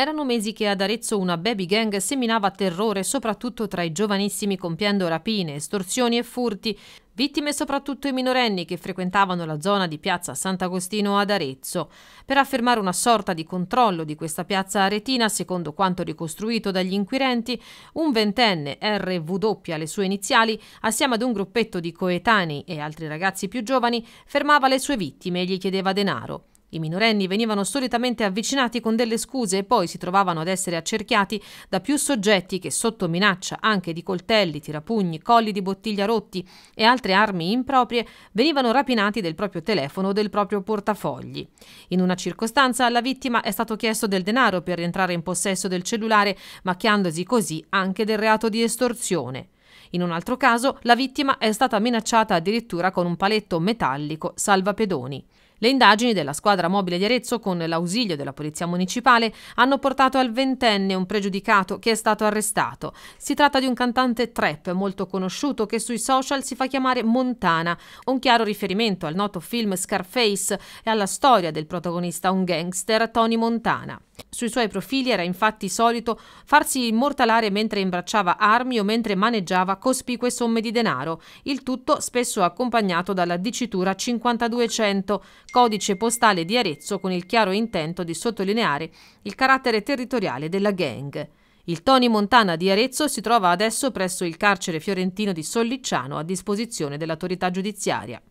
Erano mesi che ad Arezzo una baby gang seminava terrore soprattutto tra i giovanissimi compiendo rapine, estorsioni e furti, vittime soprattutto i minorenni che frequentavano la zona di piazza Sant'Agostino ad Arezzo. Per affermare una sorta di controllo di questa piazza aretina, secondo quanto ricostruito dagli inquirenti, un ventenne RW, le sue iniziali, assieme ad un gruppetto di coetanei e altri ragazzi più giovani, fermava le sue vittime e gli chiedeva denaro. I minorenni venivano solitamente avvicinati con delle scuse e poi si trovavano ad essere accerchiati da più soggetti che sotto minaccia anche di coltelli, tirapugni, colli di bottiglia rotti e altre armi improprie venivano rapinati del proprio telefono o del proprio portafogli. In una circostanza alla vittima è stato chiesto del denaro per rientrare in possesso del cellulare, macchiandosi così anche del reato di estorsione. In un altro caso la vittima è stata minacciata addirittura con un paletto metallico salvapedoni. Le indagini della squadra mobile di Arezzo, con l'ausilio della Polizia Municipale, hanno portato al ventenne un pregiudicato che è stato arrestato. Si tratta di un cantante trap molto conosciuto che sui social si fa chiamare Montana, un chiaro riferimento al noto film Scarface e alla storia del protagonista, un gangster, Tony Montana. Sui suoi profili era infatti solito farsi immortalare mentre imbracciava armi o mentre maneggiava cospicue somme di denaro, il tutto spesso accompagnato dalla dicitura 5200, codice postale di Arezzo con il chiaro intento di sottolineare il carattere territoriale della gang. Il Tony Montana di Arezzo si trova adesso presso il carcere fiorentino di Sollicciano a disposizione dell'autorità giudiziaria.